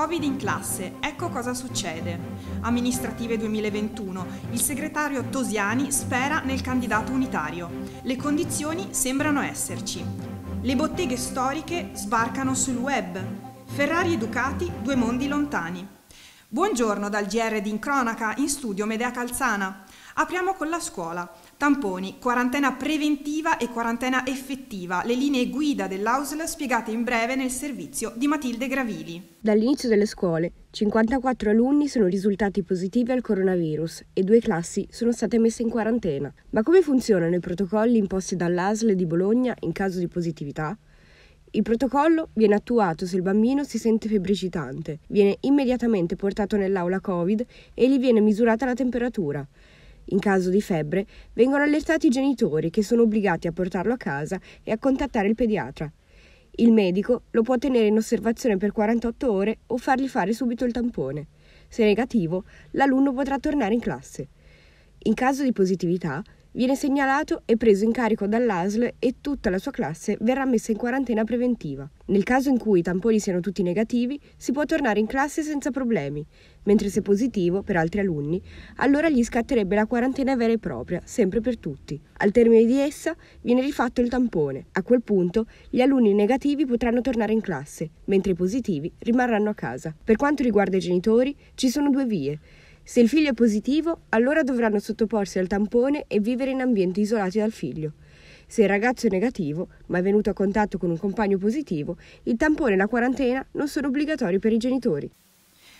Covid in classe, ecco cosa succede. Amministrative 2021, il segretario Tosiani spera nel candidato unitario. Le condizioni sembrano esserci. Le botteghe storiche sbarcano sul web. Ferrari e Ducati, due mondi lontani. Buongiorno dal GR di Incronaca, in studio Medea Calzana. Apriamo con la scuola. Tamponi, quarantena preventiva e quarantena effettiva, le linee guida dell'AUSL spiegate in breve nel servizio di Matilde Gravili. Dall'inizio delle scuole, 54 alunni sono risultati positivi al coronavirus e due classi sono state messe in quarantena. Ma come funzionano i protocolli imposti dall'ASL di Bologna in caso di positività? Il protocollo viene attuato se il bambino si sente febbricitante, viene immediatamente portato nell'aula Covid e gli viene misurata la temperatura. In caso di febbre, vengono allertati i genitori che sono obbligati a portarlo a casa e a contattare il pediatra. Il medico lo può tenere in osservazione per 48 ore o fargli fare subito il tampone. Se negativo, l'alunno potrà tornare in classe. In caso di positività, viene segnalato e preso in carico dall'ASL e tutta la sua classe verrà messa in quarantena preventiva. Nel caso in cui i tamponi siano tutti negativi, si può tornare in classe senza problemi, mentre se positivo per altri alunni, allora gli scatterebbe la quarantena vera e propria, sempre per tutti. Al termine di essa viene rifatto il tampone. A quel punto gli alunni negativi potranno tornare in classe, mentre i positivi rimarranno a casa. Per quanto riguarda i genitori, ci sono due vie se il figlio è positivo, allora dovranno sottoporsi al tampone e vivere in ambienti isolati dal figlio. Se il ragazzo è negativo, ma è venuto a contatto con un compagno positivo, il tampone e la quarantena non sono obbligatori per i genitori.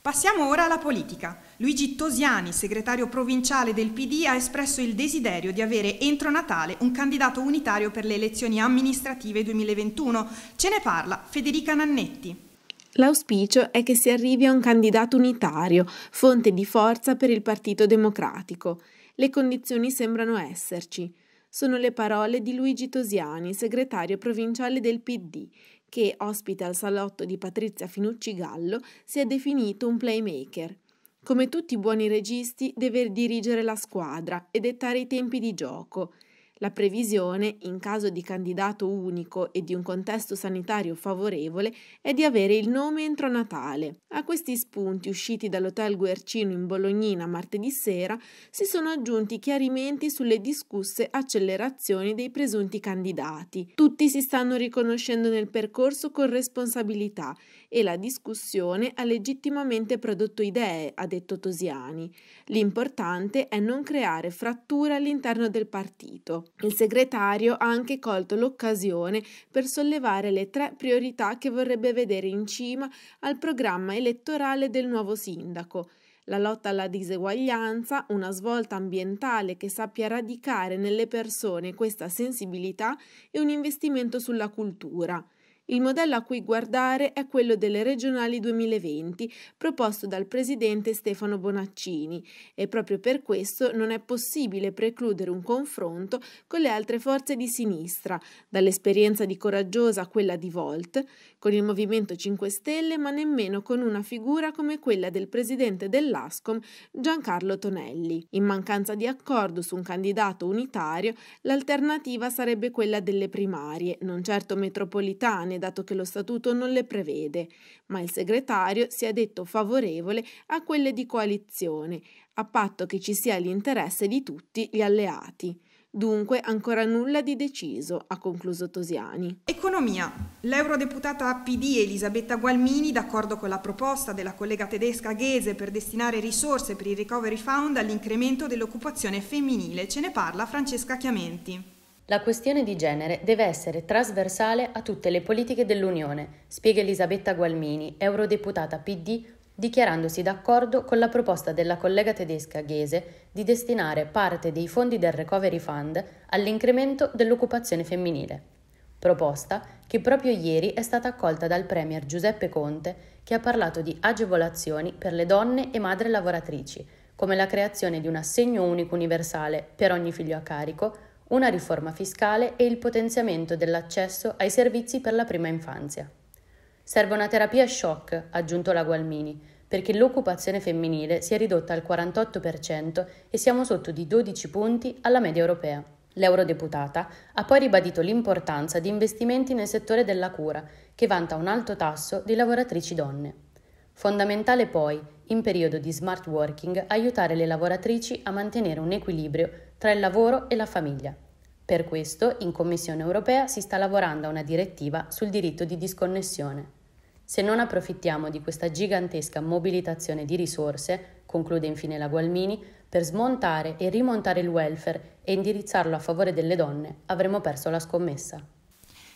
Passiamo ora alla politica. Luigi Tosiani, segretario provinciale del PD, ha espresso il desiderio di avere entro Natale un candidato unitario per le elezioni amministrative 2021. Ce ne parla Federica Nannetti. L'auspicio è che si arrivi a un candidato unitario, fonte di forza per il Partito Democratico. Le condizioni sembrano esserci. Sono le parole di Luigi Tosiani, segretario provinciale del PD, che, ospite al salotto di Patrizia Finucci Gallo, si è definito un playmaker. Come tutti i buoni registi, deve dirigere la squadra e dettare i tempi di gioco. La previsione, in caso di candidato unico e di un contesto sanitario favorevole, è di avere il nome entro Natale. A questi spunti usciti dall'Hotel Guercino in Bolognina martedì sera si sono aggiunti chiarimenti sulle discusse accelerazioni dei presunti candidati. Tutti si stanno riconoscendo nel percorso con responsabilità e la discussione ha legittimamente prodotto idee, ha detto Tosiani. L'importante è non creare fratture all'interno del partito. Il segretario ha anche colto l'occasione per sollevare le tre priorità che vorrebbe vedere in cima al programma elettorale del nuovo sindaco la lotta alla diseguaglianza, una svolta ambientale che sappia radicare nelle persone questa sensibilità e un investimento sulla cultura. Il modello a cui guardare è quello delle regionali 2020, proposto dal presidente Stefano Bonaccini, e proprio per questo non è possibile precludere un confronto con le altre forze di sinistra, dall'esperienza di Coraggiosa a quella di Volt, con il Movimento 5 Stelle, ma nemmeno con una figura come quella del presidente dell'ASCOM Giancarlo Tonelli. In mancanza di accordo su un candidato unitario, l'alternativa sarebbe quella delle primarie, non certo metropolitane, dato che lo statuto non le prevede, ma il segretario si è detto favorevole a quelle di coalizione, a patto che ci sia l'interesse di tutti gli alleati. Dunque ancora nulla di deciso, ha concluso Tosiani. Economia. L'eurodeputata PD Elisabetta Gualmini, d'accordo con la proposta della collega tedesca Ghese per destinare risorse per il Recovery Fund all'incremento dell'occupazione femminile, ce ne parla Francesca Chiamenti. La questione di genere deve essere trasversale a tutte le politiche dell'Unione, spiega Elisabetta Gualmini, eurodeputata PD dichiarandosi d'accordo con la proposta della collega tedesca Ghese di destinare parte dei fondi del Recovery Fund all'incremento dell'occupazione femminile. Proposta che proprio ieri è stata accolta dal Premier Giuseppe Conte, che ha parlato di agevolazioni per le donne e madre lavoratrici, come la creazione di un assegno unico universale per ogni figlio a carico, una riforma fiscale e il potenziamento dell'accesso ai servizi per la prima infanzia. Serve una terapia shock, ha aggiunto la Gualmini, perché l'occupazione femminile si è ridotta al 48% e siamo sotto di 12 punti alla media europea. L'eurodeputata ha poi ribadito l'importanza di investimenti nel settore della cura, che vanta un alto tasso di lavoratrici donne. Fondamentale poi, in periodo di smart working, aiutare le lavoratrici a mantenere un equilibrio tra il lavoro e la famiglia. Per questo, in Commissione europea si sta lavorando a una direttiva sul diritto di disconnessione se non approfittiamo di questa gigantesca mobilitazione di risorse, conclude infine la Gualmini, per smontare e rimontare il welfare e indirizzarlo a favore delle donne, avremo perso la scommessa.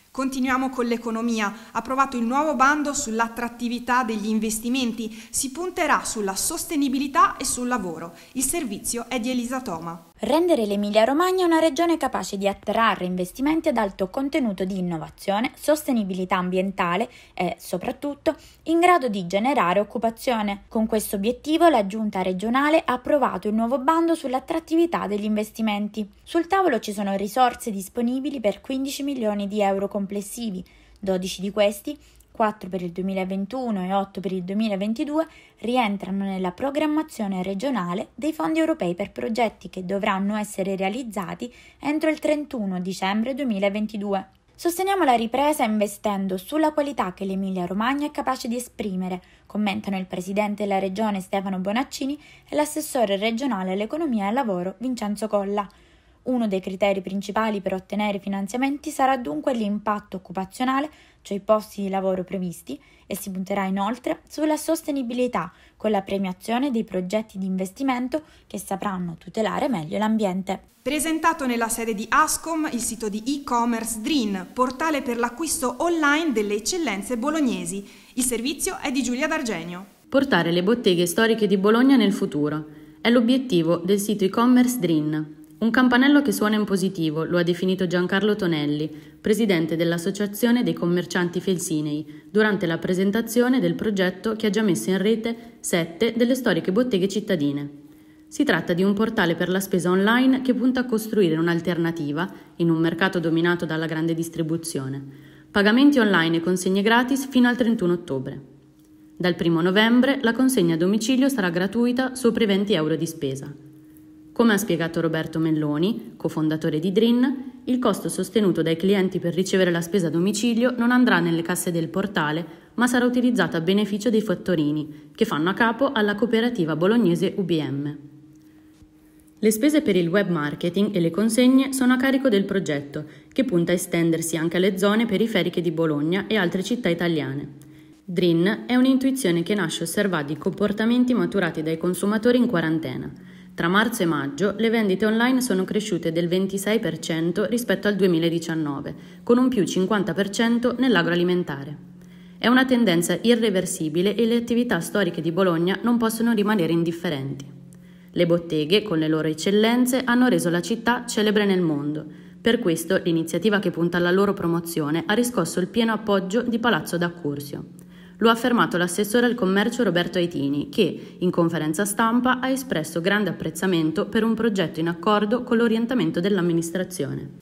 Continuiamo con l'economia. Approvato il nuovo bando sull'attrattività degli investimenti. Si punterà sulla sostenibilità e sul lavoro. Il servizio è di Elisa Toma rendere l'Emilia-Romagna una regione capace di attrarre investimenti ad alto contenuto di innovazione, sostenibilità ambientale e, soprattutto, in grado di generare occupazione. Con questo obiettivo la Giunta regionale ha approvato il nuovo bando sull'attrattività degli investimenti. Sul tavolo ci sono risorse disponibili per 15 milioni di euro complessivi, 12 di questi 4 per il 2021 e 8 per il 2022 rientrano nella programmazione regionale dei fondi europei per progetti che dovranno essere realizzati entro il 31 dicembre 2022. Sosteniamo la ripresa investendo sulla qualità che l'Emilia Romagna è capace di esprimere, commentano il presidente della regione Stefano Bonaccini e l'assessore regionale all'economia e al lavoro Vincenzo Colla. Uno dei criteri principali per ottenere finanziamenti sarà dunque l'impatto occupazionale, cioè i posti di lavoro previsti, e si punterà inoltre sulla sostenibilità con la premiazione dei progetti di investimento che sapranno tutelare meglio l'ambiente. Presentato nella sede di Ascom il sito di e-commerce Dream, portale per l'acquisto online delle eccellenze bolognesi. Il servizio è di Giulia D'Argenio. Portare le botteghe storiche di Bologna nel futuro è l'obiettivo del sito e-commerce Dream un campanello che suona in positivo, lo ha definito Giancarlo Tonelli, presidente dell'Associazione dei commercianti felsinei, durante la presentazione del progetto che ha già messo in rete sette delle storiche botteghe cittadine. Si tratta di un portale per la spesa online che punta a costruire un'alternativa in un mercato dominato dalla grande distribuzione. Pagamenti online e consegne gratis fino al 31 ottobre. Dal 1 novembre la consegna a domicilio sarà gratuita sopra i 20 euro di spesa. Come ha spiegato Roberto Melloni, cofondatore di Drin, il costo sostenuto dai clienti per ricevere la spesa a domicilio non andrà nelle casse del portale, ma sarà utilizzato a beneficio dei fattorini, che fanno a capo alla cooperativa bolognese UBM. Le spese per il web marketing e le consegne sono a carico del progetto, che punta a estendersi anche alle zone periferiche di Bologna e altre città italiane. Drin è un'intuizione che nasce osservando i comportamenti maturati dai consumatori in quarantena – tra marzo e maggio le vendite online sono cresciute del 26% rispetto al 2019, con un più 50% nell'agroalimentare. È una tendenza irreversibile e le attività storiche di Bologna non possono rimanere indifferenti. Le botteghe, con le loro eccellenze, hanno reso la città celebre nel mondo. Per questo l'iniziativa che punta alla loro promozione ha riscosso il pieno appoggio di Palazzo d'Accursio. Lo ha affermato l'assessore al commercio Roberto Aitini, che, in conferenza stampa, ha espresso grande apprezzamento per un progetto in accordo con l'orientamento dell'amministrazione.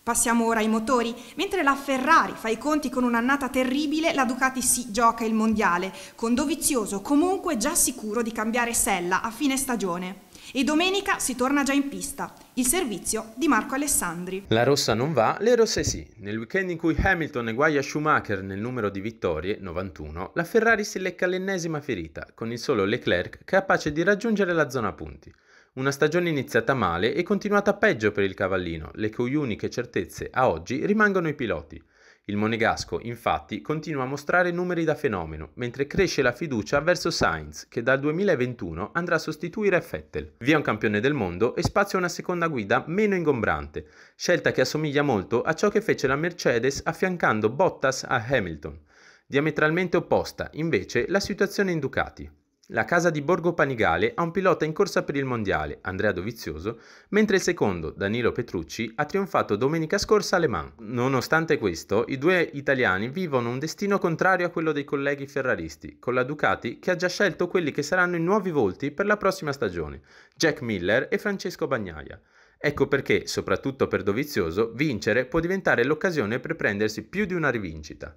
Passiamo ora ai motori. Mentre la Ferrari fa i conti con un'annata terribile, la Ducati si gioca il mondiale, con Dovizioso comunque già sicuro di cambiare sella a fine stagione. E domenica si torna già in pista. Il servizio di Marco Alessandri. La rossa non va, le rosse sì. Nel weekend in cui Hamilton eguaglia Schumacher nel numero di vittorie, 91, la Ferrari si lecca l'ennesima ferita, con il solo Leclerc capace di raggiungere la zona punti. Una stagione iniziata male e continuata peggio per il cavallino, le cui uniche certezze a oggi rimangono i piloti. Il Monegasco, infatti, continua a mostrare numeri da fenomeno, mentre cresce la fiducia verso Sainz, che dal 2021 andrà a sostituire Vettel. Via un campione del mondo e spazio a una seconda guida meno ingombrante, scelta che assomiglia molto a ciò che fece la Mercedes affiancando Bottas a Hamilton. Diametralmente opposta, invece, la situazione in Ducati. La casa di Borgo Panigale ha un pilota in corsa per il mondiale, Andrea Dovizioso, mentre il secondo, Danilo Petrucci, ha trionfato domenica scorsa a Le Mans. Nonostante questo, i due italiani vivono un destino contrario a quello dei colleghi ferraristi, con la Ducati che ha già scelto quelli che saranno i nuovi volti per la prossima stagione, Jack Miller e Francesco Bagnaia. Ecco perché, soprattutto per Dovizioso, vincere può diventare l'occasione per prendersi più di una rivincita.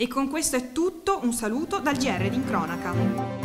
E con questo è tutto, un saluto dal GR di Incronaca.